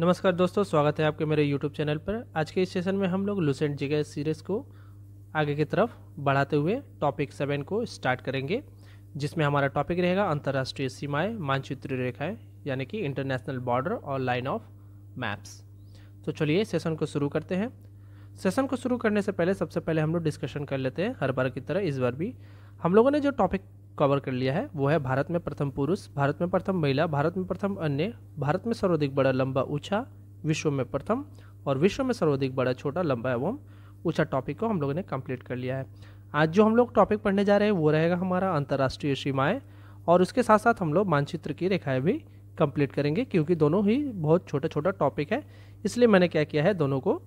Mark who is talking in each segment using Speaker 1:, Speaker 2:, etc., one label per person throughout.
Speaker 1: नमस्कार दोस्तों स्वागत है आपके मेरे YouTube चैनल पर आज के इस सेशन में हम लोग लुसेंट जी सीरीज़ को आगे की तरफ बढ़ाते हुए टॉपिक सेवन को स्टार्ट करेंगे जिसमें हमारा टॉपिक रहेगा अंतर्राष्ट्रीय सीमाएं मानचित्र रेखाएं यानी कि इंटरनेशनल बॉर्डर और लाइन ऑफ मैप्स तो चलिए सेशन को शुरू करते हैं सेशन को शुरू करने से पहले सबसे पहले हम लोग डिस्कशन कर लेते हैं हर बार की तरह इस बार भी हम लोगों ने जो टॉपिक कवर कर लिया है वो है भारत में प्रथम पुरुष भारत में प्रथम महिला भारत में प्रथम अन्य भारत में सर्वाधिक बड़ा लंबा ऊंचा विश्व में प्रथम और विश्व में सर्वाधिक बड़ा छोटा लंबा एवं ऊंचा टॉपिक को हम लोगों ने कंप्लीट कर लिया है आज जो हम लोग टॉपिक पढ़ने जा रहे हैं वो रहेगा हमारा अंतर्राष्ट्रीय सीमाएँ और उसके साथ साथ हम लोग मानचित्र की रेखाएँ भी कंप्लीट करेंगे क्योंकि दोनों ही बहुत छोटा छोटा टॉपिक है इसलिए मैंने क्या किया है दोनों को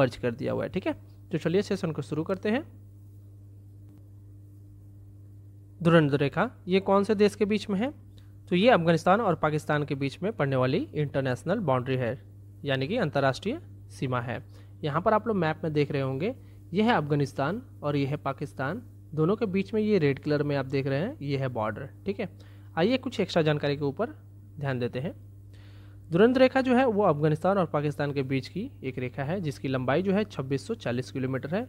Speaker 1: मर्ज कर दिया हुआ है ठीक है तो चलिए सेशन को शुरू करते हैं धुरंधर रेखा ये कौन से देश के बीच में है तो ये अफगानिस्तान और पाकिस्तान के बीच में पड़ने वाली इंटरनेशनल बाउंड्री है यानी कि अंतर्राष्ट्रीय सीमा है यहाँ पर आप लोग मैप में देख रहे होंगे यह है अफगानिस्तान और यह है पाकिस्तान दोनों के बीच में ये रेड कलर में आप देख रहे हैं ये है बॉर्डर ठीक है आइए कुछ एक्स्ट्रा जानकारी के ऊपर ध्यान देते हैं दुरंत रेखा जो है वो अफगानिस्तान और पाकिस्तान के बीच की एक रेखा है जिसकी लंबाई जो है 2640 किलोमीटर है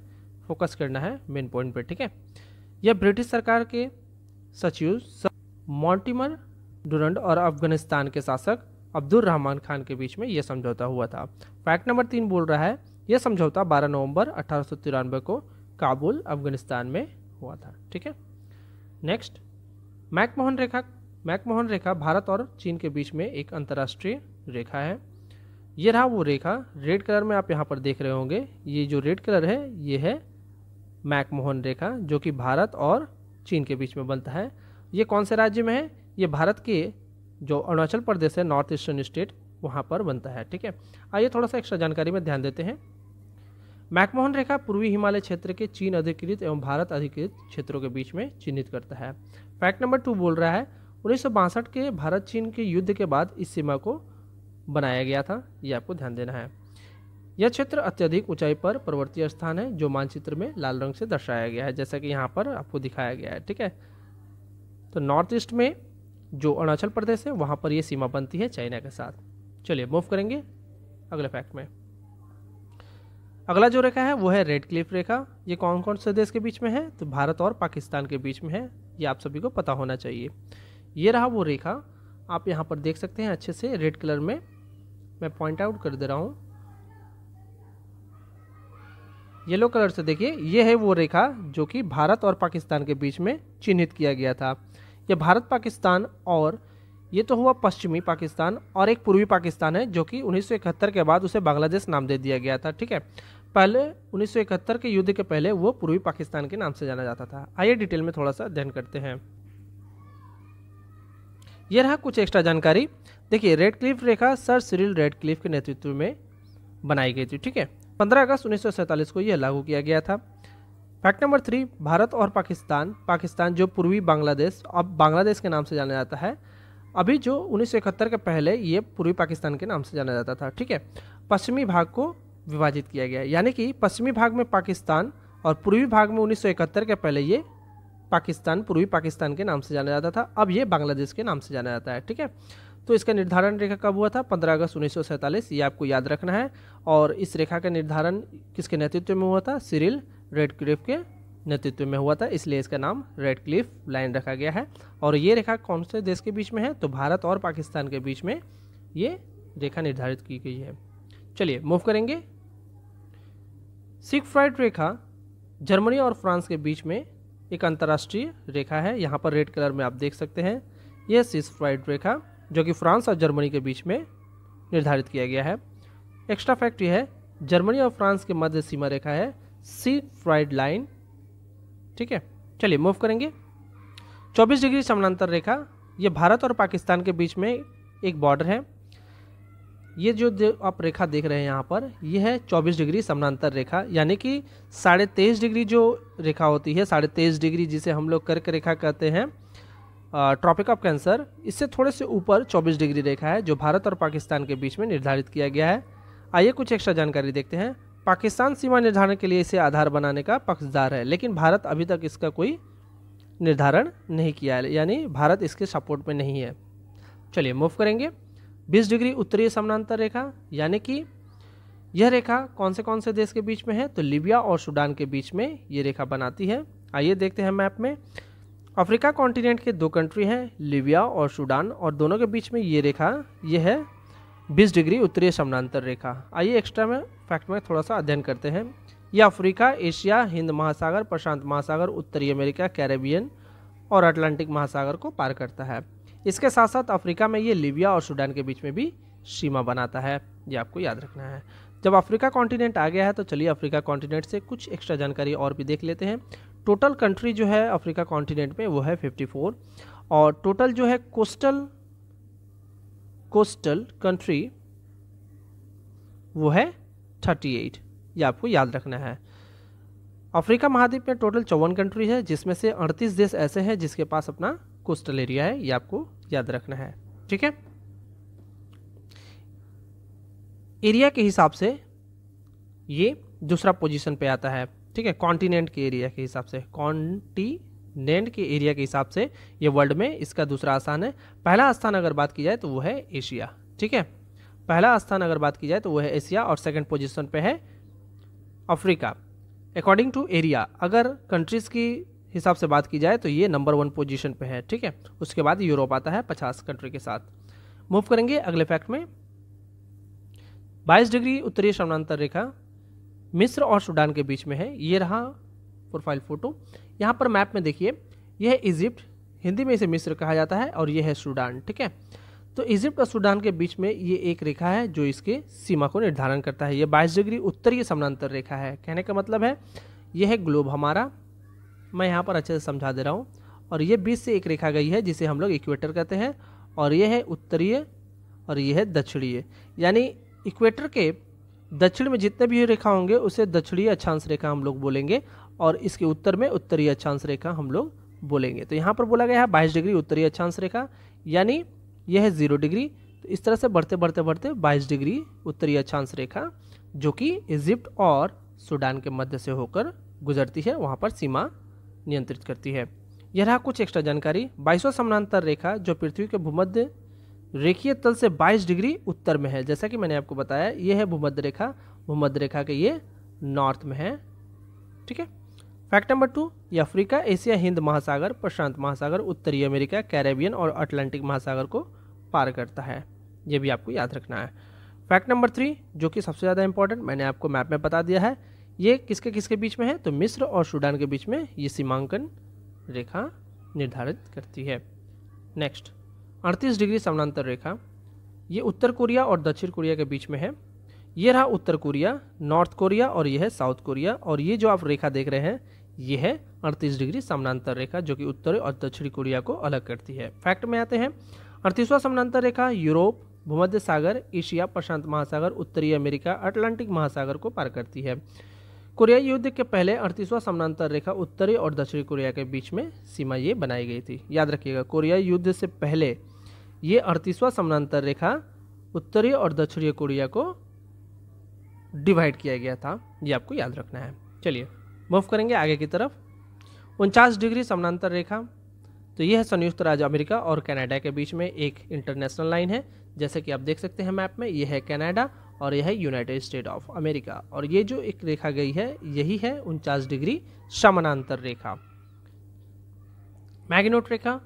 Speaker 1: फोकस करना है मेन पॉइंट पर ठीक है यह ब्रिटिश सरकार के सचिव मोर्टिमर डुरंड और अफगानिस्तान के शासक अब्दुल रहमान खान के बीच में यह समझौता हुआ था फैक्ट नंबर तीन बोल रहा है यह समझौता 12 नवंबर अठारह को काबुल अफगानिस्तान में हुआ था ठीक है नेक्स्ट मैकमोहन रेखा मैकमोहन रेखा भारत और चीन के बीच में एक अंतर्राष्ट्रीय रेखा है ये रहा वो रेखा रेड कलर में आप यहाँ पर देख रहे होंगे ये जो रेड कलर है ये है मैकमोहन रेखा जो कि भारत और चीन के बीच में बनता है ये कौन से राज्य में है ये भारत के जो अरुणाचल प्रदेश है नॉर्थ ईस्टर्न स्टेट वहाँ पर बनता है ठीक है आइए थोड़ा सा एक्स्ट्रा जानकारी में ध्यान देते हैं मैकमोहन रेखा पूर्वी हिमालय क्षेत्र के चीन अधिकृत एवं भारत अधिकृत क्षेत्रों के बीच में चिन्हित करता है फैक्ट नंबर टू बोल रहा है उन्नीस के भारत चीन के युद्ध के बाद इस सीमा को बनाया गया था ये आपको ध्यान देना है यह क्षेत्र अत्यधिक ऊंचाई पर पर्वतीय स्थान है जो मानचित्र में लाल रंग से दर्शाया गया है जैसा कि यहाँ पर आपको दिखाया गया है ठीक है तो नॉर्थ ईस्ट में जो अरुणाचल प्रदेश है वहाँ पर यह सीमा बनती है चाइना के साथ चलिए मूव करेंगे अगले फैक्ट में अगला जो रेखा है वो है रेड क्लिफ रेखा ये कौन कौन से देश के बीच में है तो भारत और पाकिस्तान के बीच में है ये आप सभी को पता होना चाहिए ये रहा वो रेखा आप यहाँ पर देख सकते हैं अच्छे से रेड कलर में मैं पॉइंट आउट कर दे रहा हूँ येलो कलर से देखिए ये है वो रेखा जो कि भारत और पाकिस्तान के बीच में चिन्हित किया गया था ये भारत पाकिस्तान और ये तो हुआ पश्चिमी पाकिस्तान और एक पूर्वी पाकिस्तान है जो कि उन्नीस के बाद उसे बांग्लादेश नाम दे दिया गया था ठीक है पहले उन्नीस के युद्ध के पहले वो पूर्वी पाकिस्तान के नाम से जाना जाता था आइए डिटेल में थोड़ा सा अध्ययन करते हैं यह रहा कुछ एक्स्ट्रा जानकारी देखिए रेड क्लिफ रेखा सर सिरिल रेड क्लिफ के नेतृत्व में बनाई गई थी ठीक है पंद्रह अगस्त उन्नीस को यह लागू किया गया था फैक्ट नंबर थ्री भारत और पाकिस्तान पाकिस्तान जो पूर्वी बांग्लादेश अब बांग्लादेश के नाम से जाना जाता है अभी जो उन्नीस के पहले ये पूर्वी पाकिस्तान के नाम से जाना जाता था ठीक है पश्चिमी भाग को विभाजित किया गया यानी कि पश्चिमी भाग में पाकिस्तान और पूर्वी भाग में उन्नीस के पहले ये पाकिस्तान पूर्वी पाकिस्तान के नाम से जाना जाता था अब ये बांग्लादेश के नाम से जाना जाता है ठीक है तो इसका निर्धारण रेखा कब हुआ था 15 अगस्त उन्नीस ये आपको याद रखना है और इस रेखा का निर्धारण किसके नेतृत्व में हुआ था सिरिल रेड क्लिफ के नेतृत्व में हुआ था इसलिए इसका नाम रेड क्लिफ लाइन रखा गया है और ये रेखा कौन से देश के बीच में है तो भारत और पाकिस्तान के बीच में ये रेखा निर्धारित की गई है चलिए मूव करेंगे सिख फ्राइड रेखा जर्मनी और फ्रांस के बीच में एक अंतर्राष्ट्रीय रेखा है यहाँ पर रेड कलर में आप देख सकते हैं यह सिस फ्राइड रेखा जो कि फ्रांस और जर्मनी के बीच में निर्धारित किया गया है एक्स्ट्रा फैक्ट यह है जर्मनी और फ्रांस के मध्य सीमा रेखा है सी फ्राइड लाइन ठीक है चलिए मूव करेंगे 24 डिग्री समानांतर रेखा ये भारत और पाकिस्तान के बीच में एक बॉर्डर है ये जो आप रेखा देख रहे हैं यहाँ पर यह है 24 डिग्री समानांतर रेखा यानी कि साढ़े तेईस डिग्री जो रेखा होती है साढ़े तेईस डिग्री जिसे हम लोग कर्क रेखा कहते हैं ट्रॉपिक ऑफ कैंसर इससे थोड़े से ऊपर 24 डिग्री रेखा है जो भारत और पाकिस्तान के बीच में निर्धारित किया गया है आइए कुछ एक्स्ट्रा जानकारी देखते हैं पाकिस्तान सीमा निर्धारण के लिए इसे आधार बनाने का पक्षधार है लेकिन भारत अभी तक इसका कोई निर्धारण नहीं किया है यानी भारत इसके सपोर्ट में नहीं है चलिए मूव करेंगे 20 डिग्री उत्तरी समानांतर रेखा यानी कि यह रेखा कौन से कौन से देश के बीच में है तो लीबिया और सूडान के बीच में ये रेखा बनाती है आइए देखते हैं मैप में अफ्रीका कॉन्टिनेंट के दो कंट्री हैं लीबिया और सूडान और दोनों के बीच में ये रेखा ये है बीस डिग्री उत्तरीय समानांतर रेखा आइए एक्स्ट्रा में फैक्ट में थोड़ा सा अध्ययन करते हैं यह अफ्रीका एशिया हिंद महासागर प्रशांत महासागर उत्तरी अमेरिका कैरेबियन और अटलांटिक महासागर को पार करता है इसके साथ साथ अफ्रीका में ये लीबिया और सूडान के बीच में भी सीमा बनाता है ये आपको याद रखना है जब अफ्रीका कॉन्टिनेंट आ गया है तो चलिए अफ्रीका कॉन्टिनेंट से कुछ एक्स्ट्रा जानकारी और भी देख लेते हैं टोटल कंट्री जो है अफ्रीका कॉन्टिनेंट में वो है 54 और टोटल जो है कोस्टल कोस्टल कंट्री वो है 38 ये आपको याद रखना है अफ्रीका महाद्वीप में टोटल चौवन कंट्री है जिसमें से 38 देश ऐसे हैं जिसके पास अपना कोस्टल एरिया है ये आपको याद रखना है ठीक है एरिया के हिसाब से ये दूसरा पोजीशन पे आता है ठीक है कॉन्टिनेंट के एरिया के हिसाब से कॉन्टिनेंट के एरिया के हिसाब से ये वर्ल्ड में इसका दूसरा स्थान है पहला स्थान अगर बात की जाए तो वो है एशिया ठीक है पहला स्थान अगर बात की जाए तो वो है एशिया और सेकेंड पोजिशन पर है अफ्रीका अकॉर्डिंग टू एरिया अगर कंट्रीज़ की हिसाब से बात की जाए तो ये नंबर वन पोजीशन पे है ठीक है उसके बाद यूरोप आता है पचास कंट्री के साथ मूव करेंगे अगले फैक्ट में बाईस डिग्री उत्तरीय समानांतर रेखा मिस्र और सूडान के बीच में है ये रहा प्रोफाइल फ़ोटो यहाँ पर मैप में देखिए यह है इजिप्ट हिंदी में इसे मिस्र कहा जाता है और यह है सूडान ठीक है तो इजिप्ट और सूडान के बीच में ये एक रेखा है जो इसके सीमा को निर्धारण करता है यह 22 डिग्री उत्तरीय समानांतर रेखा है कहने का मतलब है यह है ग्लोब हमारा मैं यहाँ पर अच्छे से समझा दे रहा हूँ और ये बीच से एक रेखा गई है जिसे हम लोग इक्वेटर कहते हैं और यह है उत्तरीय और यह है दक्षिणीय यानी इक्वेटर के दक्षिण में जितने भी रेखा होंगे उसे दक्षिणी अक्षांश रेखा हम लोग बोलेंगे और इसके उत्तर में उत्तरीय अक्षांश रेखा हम लोग बोलेंगे तो यहाँ पर बोला गया है बाईस डिग्री उत्तरीय अक्षांश रेखा यानी यह है जीरो डिग्री तो इस तरह से बढ़ते बढ़ते बढ़ते बाईस डिग्री उत्तरीय अक्षांश रेखा जो कि इजिप्ट और सूडान के मध्य से होकर गुजरती है वहाँ पर सीमा नियंत्रित करती है यह रहा कुछ एक्स्ट्रा जानकारी बाईसों समानांतर रेखा जो पृथ्वी के भूमध्य रेखीय तल से 22 डिग्री उत्तर में है जैसा कि मैंने आपको बताया ये है भूमध्य रेखा भूमध्य रेखा के ये नॉर्थ में है ठीक है फैक्ट नंबर टू ये अफ्रीका एशिया हिंद महासागर प्रशांत महासागर उत्तरी अमेरिका कैरेबियन और अटलांटिक महासागर को पार करता है ये भी आपको याद रखना है फैक्ट नंबर थ्री जो कि सबसे ज़्यादा इंपॉर्टेंट मैंने आपको मैप में बता दिया है ये किसके किसके बीच में है तो मिस्र और सूडान के बीच में ये सीमांकन रेखा निर्धारित करती है नेक्स्ट अड़तीस डिग्री समानांतर रेखा ये उत्तर कोरिया और दक्षिण कोरिया के बीच में है ये रहा उत्तर कोरिया नॉर्थ कोरिया और यह है साउथ कोरिया और ये जो आप रेखा देख रहे हैं ये है अड़तीस डिग्री समानांतर रेखा जो कि उत्तर और दक्षिण कोरिया को अलग करती है फैक्ट में आते हैं अड़तीसवां समानांतर रेखा यूरोप भूमध्य सागर एशिया प्रशांत महासागर उत्तरी अमेरिका अटलांटिक महासागर को पार करती है कोरिया युद्ध के पहले अड़तीसवां समानांतर रेखा उत्तरी और दक्षिणी कोरिया के बीच में सीमा ये बनाई गई थी याद रखिएगा कोरिया युद्ध से पहले ये अड़तीसवां समानांतर रेखा उत्तरीय और दक्षिणीय कोरिया को डिवाइड किया गया था ये आपको याद रखना है चलिए मूव करेंगे आगे की तरफ उनचास डिग्री समानांतर रेखा तो यह है संयुक्त राज्य अमेरिका और कनाडा के बीच में एक इंटरनेशनल लाइन है जैसे कि आप देख सकते हैं मैप में यह है कनाडा और यह है यूनाइटेड स्टेट ऑफ अमेरिका और ये जो एक रेखा गई है यही है उनचास डिग्री समानांतर रेखा मैग्नोट रेखा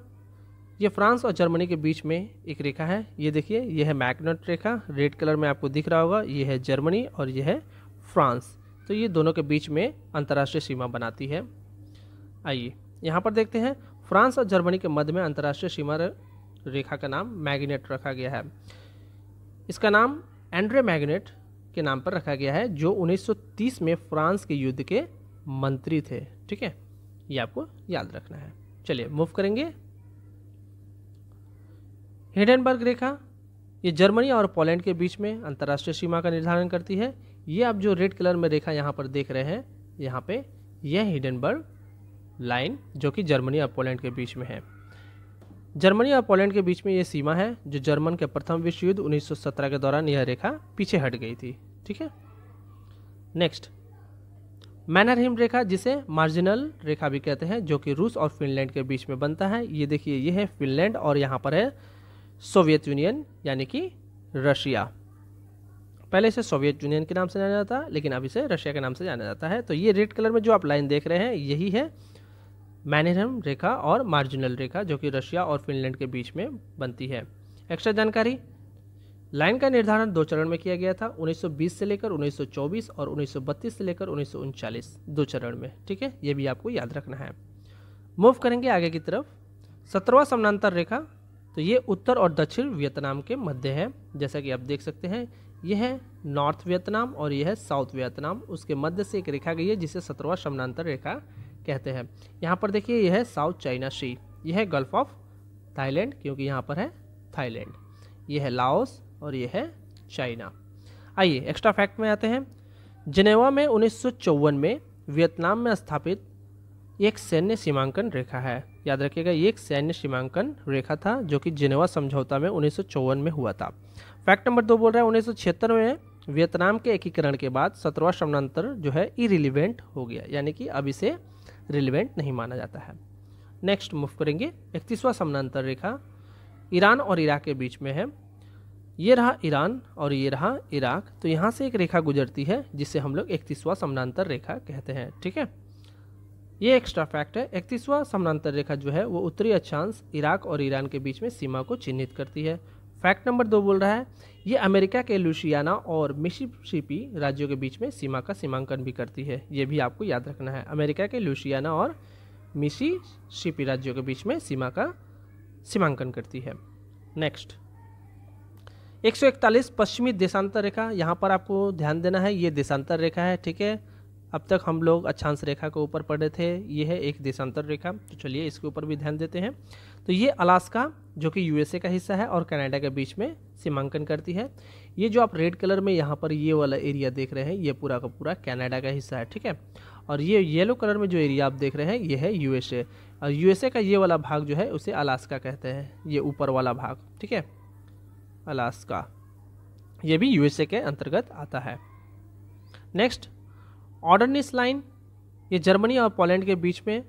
Speaker 1: ये फ्रांस और जर्मनी के बीच में एक रेखा है ये देखिए ये है मैग्नेट रेखा रेड कलर में आपको दिख रहा होगा ये है जर्मनी और यह है फ्रांस तो ये दोनों के बीच में अंतर्राष्ट्रीय सीमा बनाती है आइए यहाँ पर देखते हैं फ्रांस और जर्मनी के मध्य में अंतर्राष्ट्रीय सीमा रेखा का नाम मैग्नेट रखा गया है इसका नाम एंड्रे मैग्नेट के नाम पर रखा गया है जो 1930 में फ्रांस के युद्ध के मंत्री थे ठीक है ये आपको याद रखना है चलिए मूव करेंगे हिडनबर्ग रेखा ये जर्मनी और पोलैंड के बीच में अंतर्राष्ट्रीय सीमा का निर्धारण करती है ये आप जो रेड कलर में रेखा यहाँ पर देख रहे हैं यहाँ पे यह हिडनबर्ग लाइन जो कि जर्मनी और पोलैंड के बीच में है जर्मनी और पोलैंड के बीच में ये सीमा है जो जर्मन के प्रथम विश्व युद्ध 1917 के दौरान यह रेखा पीछे हट गई थी ठीक है नेक्स्ट मैनरहिम रेखा जिसे मार्जिनल रेखा भी कहते हैं जो कि रूस और फिनलैंड के बीच में बनता है ये देखिए ये है फिनलैंड और यहाँ पर है सोवियत यूनियन यानी कि रशिया पहले इसे सोवियत यूनियन के नाम से जाना जाता है लेकिन अब इसे रशिया के नाम से जाना जाता है तो ये रेड कलर में जो आप लाइन देख रहे हैं यही है मैनेरम रेखा और मार्जिनल रेखा जो कि रशिया और फिनलैंड के बीच में बनती है एक्स्ट्रा जानकारी लाइन का निर्धारण दो चरण में किया गया था 1920 से लेकर 1924 और 1932 से लेकर उन्नीस दो चरण में ठीक है ये भी आपको याद रखना है मूव करेंगे आगे की तरफ सत्रवा समानांतर रेखा तो ये उत्तर और दक्षिण वियतनाम के मध्य है जैसा कि आप देख सकते हैं यह है नॉर्थ वियतनाम और यह है साउथ वियतनाम उसके मध्य से एक रेखा गई है जिसे सत्रवा समानांतर रेखा कहते हैं यहाँ पर देखिए यह है साउथ चाइना सी यह है गल्फ ऑफ थाईलैंड क्योंकि यहाँ पर है थाईलैंड यह है लाओस और यह है चाइना आइए एक्स्ट्रा फैक्ट में आते हैं जिनेवा में उन्नीस में वियतनाम में स्थापित एक सैन्य सीमांकन रेखा है याद रखिएगा ये एक सैन्य सीमांकन रेखा था जो कि जिनेवा समझौता में उन्नीस में हुआ था फैक्ट नंबर दो बोल रहा है उन्नीस में वियतनाम के एकीकरण के बाद सत्रवा समानांतर जो है इरिलीवेंट हो गया यानी कि अब इसे रिलीवेंट नहीं माना जाता है नेक्स्ट मूव करेंगे इकतीसवां समानांतर रेखा ईरान और इराक के बीच में है ये रहा ईरान और ये रहा इराक तो यहाँ से एक रेखा गुजरती है जिसे हम लोग इकतीसवां समानांतर रेखा कहते हैं ठीक है ये एक्स्ट्रा फैक्ट है इकतीसवां समानांतर रेखा जो है वो उत्तरी अक्षांश इराक और ईरान के बीच में सीमा को चिन्हित करती है फैक्ट नंबर दो बोल रहा है ये अमेरिका के लुशियाना और मिशिसिपी राज्यों के बीच में सीमा का सीमांकन भी करती है ये भी आपको याद रखना है अमेरिका के लुशियाना और मिशिसिपी राज्यों के बीच में सीमा का सीमांकन करती है नेक्स्ट 141 पश्चिमी देशांतर रेखा यहाँ पर आपको ध्यान देना है ये देशांतर रेखा है ठीक है अब तक हम लोग अक्षांश रेखा के ऊपर पढ़े थे ये है एक देशांतर रेखा तो चलिए इसके ऊपर भी ध्यान देते हैं तो ये अलास्का जो कि यूएसए का हिस्सा है और कनाडा के बीच में सीमांकन करती है ये जो आप रेड कलर में यहाँ पर ये वाला एरिया देख रहे हैं ये पूरा का पूरा कनाडा का हिस्सा है ठीक है और ये येलो कलर में जो एरिया आप देख रहे हैं ये है यूएसए और यूएसए का ये वाला भाग जो है उसे अलास्का कहते हैं ये ऊपर वाला भाग ठीक है अलास्का ये भी यूएसए के अंतर्गत आता है नेक्स्ट ऑर्डरनिस लाइन ये जर्मनी और पोलैंड के बीच में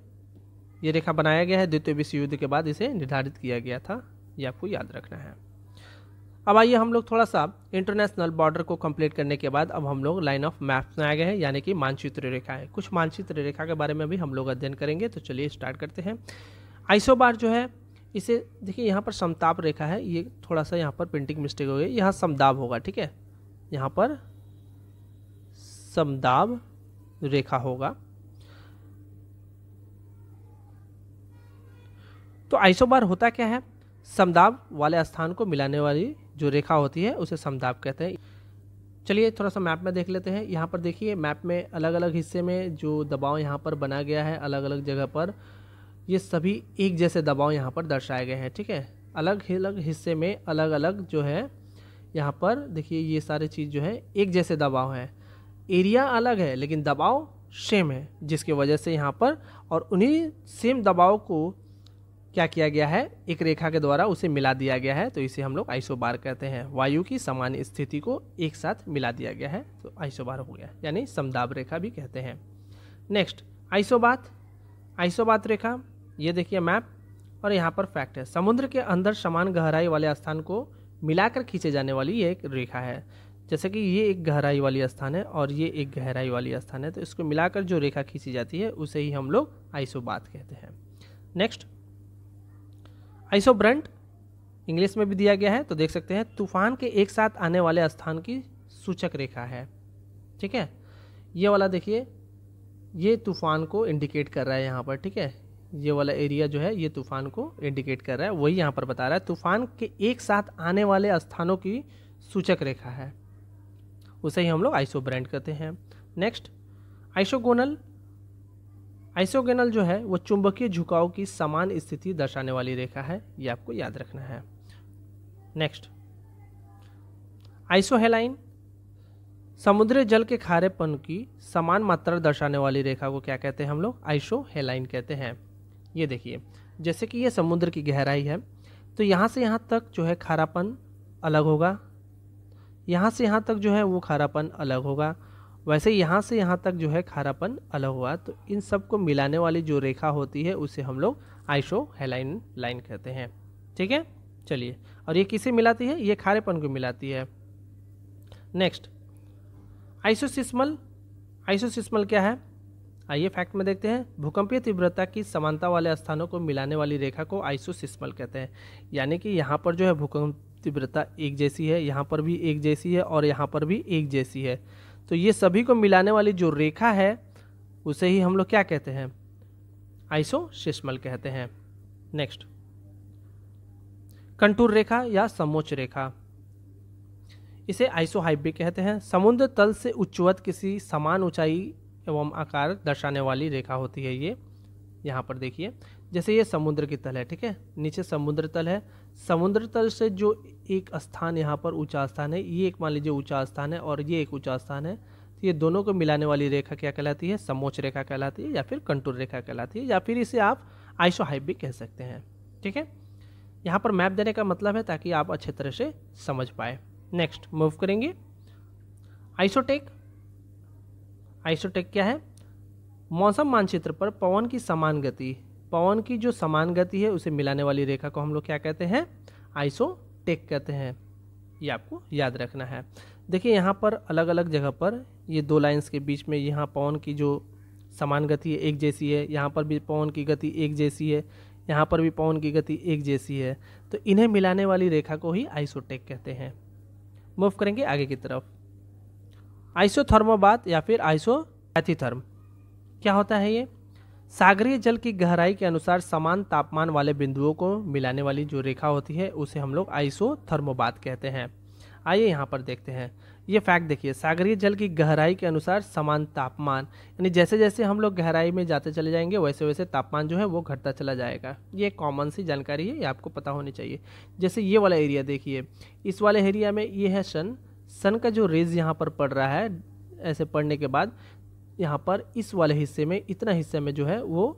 Speaker 1: ये रेखा बनाया गया है द्वितीय विश्व युद्ध के बाद इसे निर्धारित किया गया था ये आपको याद रखना है अब आइए हम लोग थोड़ा सा इंटरनेशनल बॉर्डर को कंप्लीट करने के बाद अब हम लोग लाइन ऑफ मैप्स में आ गए हैं यानी कि मानचित्र रेखा है कुछ मानचित्र रेखा के बारे में भी हम लोग अध्ययन करेंगे तो चलिए स्टार्ट करते हैं आइसोबार जो है इसे देखिए यहाँ पर समताप रेखा है ये थोड़ा सा यहाँ पर प्रिंटिंग मिस्टेक हो गई यहाँ समदाब होगा ठीक है यहाँ पर समदाब रेखा होगा तो आइसोबार होता क्या है समदाब वाले स्थान को मिलाने वाली जो रेखा होती है उसे समदाब कहते हैं चलिए थोड़ा सा मैप में देख लेते हैं यहाँ पर देखिए मैप में अलग अलग हिस्से में जो दबाव यहाँ पर बना गया है अलग अलग जगह पर ये सभी एक जैसे दबाव यहाँ पर दर्शाए गए हैं ठीक है अलग अलग हिस्से में अलग अलग जो है यहाँ पर देखिए ये सारे चीज़ जो है एक जैसे दबाव हैं एरिया अलग है लेकिन दबाव सेम है जिसकी वजह से यहाँ पर और उन्हीं सेम दबाव को क्या किया गया है एक रेखा के द्वारा उसे मिला दिया गया है तो इसे हम लोग आइसोबार कहते हैं वायु की समान स्थिति को एक साथ मिला दिया गया है तो आइसोबार हो गया यानी समदाब रेखा भी कहते हैं नेक्स्ट आइसोबात आइसोबात रेखा ये देखिए मैप और यहाँ पर फैक्ट है समुद्र के अंदर समान गहराई वाले स्थान को मिलाकर खींचे जाने वाली ये एक रेखा है जैसे कि ये एक गहराई वाली स्थान है और ये एक गहराई वाली स्थान है तो इसको मिलाकर जो रेखा खींची जाती है उसे ही हम लोग बात कहते हैं नेक्स्ट आइसोब्रंट इंग्लिश में भी दिया गया है तो देख सकते हैं तूफान के एक साथ आने वाले स्थान की सूचक रेखा है ठीक है ये वाला देखिए ये तूफान को इंडिकेट कर रहा है यहाँ पर ठीक है ये वाला एरिया जो है ये तूफान को इंडिकेट कर रहा है वही यहाँ पर बता रहा है तूफान के एक साथ आने वाले स्थानों की सूचक रेखा है उसे ही हम लोग आइसो ब्रांड कहते हैं नेक्स्ट आइसोगोनल आइसोगोनल जो है वो चुंबकीय झुकाव की समान स्थिति दर्शाने वाली रेखा है ये आपको याद रखना है नेक्स्ट आइसोहेलाइन समुद्री जल के खारेपन की समान मात्रा दर्शाने वाली रेखा को क्या कहते हैं हम लोग आइसो हेलाइन कहते हैं ये देखिए जैसे कि ये समुद्र की गहराई है तो यहाँ से यहाँ तक जो है खारापन अलग होगा यहाँ से यहाँ तक जो है वो खारापन अलग होगा वैसे यहाँ से यहाँ तक जो है खारापन अलग हुआ तो इन सब को मिलाने वाली जो रेखा होती है उसे हम लोग आइशो हेलाइन लाइन कहते हैं ठीक है चलिए और ये किसे मिलाती है ये खारेपन को मिलाती है नेक्स्ट आइसोसिस्मल आइसोसिस्मल क्या है आइए फैक्ट में देखते हैं भूकंपीय तीव्रता की समानता वाले स्थानों को मिलाने वाली रेखा को आइसोसिस्मल कहते हैं यानी कि यहाँ पर जो है भूकंप तीव्रता एक जैसी है यहाँ पर भी एक जैसी है और यहाँ पर भी एक जैसी है तो ये सभी को मिलाने वाली जो रेखा है उसे ही हम लोग क्या कहते हैं आइसोसिस्मल कहते हैं नेक्स्ट कंटूर रेखा या समोच रेखा इसे आइसोहाइप भी कहते हैं समुद्र तल से उच्चवत किसी समान ऊंचाई एवं आकार दर्शाने वाली रेखा होती है ये यहाँ पर देखिए जैसे ये समुद्र की तल है ठीक है नीचे समुद्र तल है समुद्र तल से जो एक स्थान यहाँ पर ऊंचा स्थान है ये एक मान लीजिए ऊंचा स्थान है और ये एक ऊंचा स्थान है तो ये दोनों को मिलाने वाली रेखा क्या कहलाती है समोच रेखा कहलाती है या फिर कंटूर रेखा कहलाती है या फिर इसे आप आइसोहाइप भी कह सकते हैं ठीक है यहाँ पर मैप देने का मतलब है ताकि आप अच्छे तरह से समझ पाए नेक्स्ट मूव करेंगे आइसोटेक आइसोटेक क्या है मौसम मानचित्र पर पवन की समान गति पवन की जो समान गति है उसे मिलाने वाली रेखा को हम लोग क्या कहते हैं आइसोटेक कहते हैं ये आपको याद रखना है देखिए यहाँ पर अलग अलग जगह पर ये दो लाइंस के बीच में यहाँ पवन की जो समान गति है एक जैसी है यहाँ पर भी पवन की गति एक जैसी है यहाँ पर भी पवन की गति एक जैसी है तो इन्हें मिलाने वाली रेखा को ही आइसोटेक कहते हैं मूव करेंगे आगे की तरफ आइसोथर्मोबात या फिर आइसो क्या होता है ये सागरीय जल की गहराई के अनुसार समान तापमान वाले बिंदुओं को मिलाने वाली जो रेखा होती है उसे हम लोग आइसो थर्मोबाद कहते हैं आइए यहाँ पर देखते हैं ये फैक्ट देखिए सागरीय जल की गहराई के अनुसार समान तापमान यानी जैसे जैसे हम लोग गहराई में जाते चले जाएंगे वैसे वैसे तापमान जो है वो घटता चला जाएगा ये कॉमन सी जानकारी है ये आपको पता होनी चाहिए जैसे ये वाला एरिया देखिए इस वाले एरिया में ये है सन सन का जो रेज यहाँ पर पड़ रहा है ऐसे पढ़ने के बाद यहाँ पर इस वाले हिस्से में इतना हिस्से में जो है वो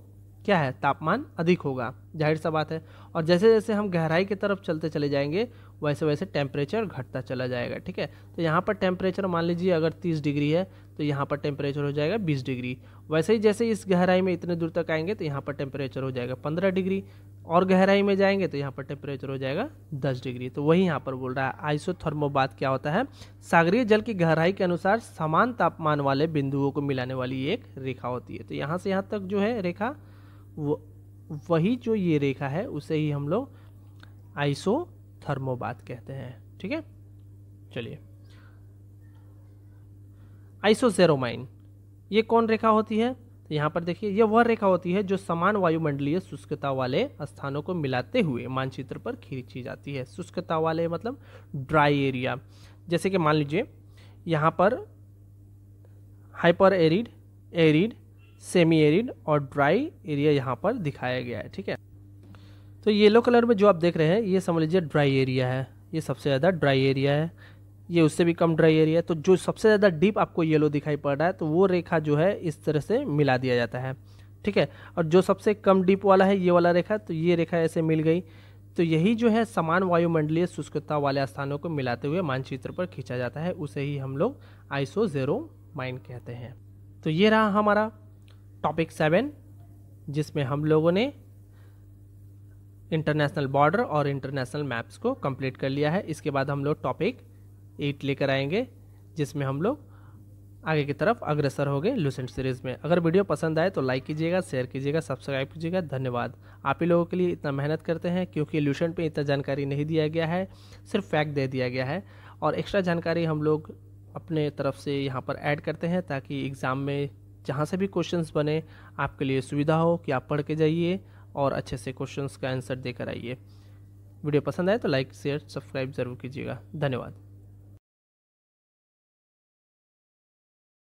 Speaker 1: क्या है तापमान अधिक होगा जाहिर सा बात है और जैसे जैसे हम गहराई की तरफ चलते चले जाएंगे वैसे वैसे टेम्परेचर घटता चला जाएगा ठीक है तो यहाँ पर टेम्परेचर मान लीजिए अगर 30 डिग्री है तो यहाँ पर टेम्परेचर हो जाएगा 20 डिग्री वैसे ही जैसे इस गहराई में इतने दूर तक आएंगे तो यहाँ पर टेम्परेचर हो जाएगा 15 डिग्री और गहराई में जाएंगे तो यहाँ पर टेम्परेचर हो जाएगा 10 डिग्री तो वही यहाँ पर बोल रहा है आइसोथर्मोबाद क्या होता है सागरीय जल की गहराई के अनुसार समान तापमान वाले बिंदुओं को मिलाने वाली एक रेखा होती है तो यहाँ से यहाँ तक जो है रेखा वही जो ये रेखा है उसे ही हम लोग आइसोथर्मोबात कहते हैं ठीक है चलिए आइसोसेरोमाइन ये कौन रेखा होती है तो यहाँ पर देखिए यह वह रेखा होती है जो समान वायुमंडलीय शुष्कता वाले स्थानों को मिलाते हुए मानचित्र पर खींची जाती है शुष्कता वाले मतलब ड्राई एरिया जैसे कि मान लीजिए यहाँ पर hyper arid arid semi arid और ड्राई एरिया यहाँ पर दिखाया गया है ठीक है तो येलो कलर में जो आप देख रहे हैं ये समझ लीजिए ड्राई एरिया है ये सबसे ज़्यादा ड्राई एरिया है ये उससे भी कम ड्राई एरिया है तो जो सबसे ज़्यादा डीप आपको येलो दिखाई पड़ रहा है तो वो रेखा जो है इस तरह से मिला दिया जाता है ठीक है और जो सबसे कम डीप वाला है ये वाला रेखा तो ये रेखा ऐसे मिल गई तो यही जो है समान वायुमंडलीय शुष्कता वाले स्थानों को मिलाते हुए मानचित्र पर खींचा जाता है उसे ही हम लोग आइसो ज़ेरो माइन कहते हैं तो ये रहा हमारा टॉपिक सेवन जिसमें हम लोगों ने इंटरनेशनल बॉर्डर और इंटरनेशनल मैप्स को कंप्लीट कर लिया है इसके बाद हम लोग टॉपिक एट लेकर आएंगे जिसमें हम लोग आगे की तरफ अग्रसर हो गए लूसेंट सीरीज़ में अगर वीडियो पसंद आए तो लाइक कीजिएगा शेयर कीजिएगा सब्सक्राइब कीजिएगा धन्यवाद आप ही लोगों के लिए इतना मेहनत करते हैं क्योंकि लूसेंट पे इतना जानकारी नहीं दिया गया है सिर्फ फैक्ट दे दिया गया है और एक्स्ट्रा जानकारी हम लोग अपने तरफ से यहाँ पर ऐड करते हैं ताकि एग्ज़ाम में जहाँ से भी क्वेश्चन बने आपके लिए सुविधा हो कि आप पढ़ के जाइए और अच्छे से क्वेश्चन का आंसर देकर आइए वीडियो पसंद आए तो लाइक शेयर सब्सक्राइब ज़रूर कीजिएगा धन्यवाद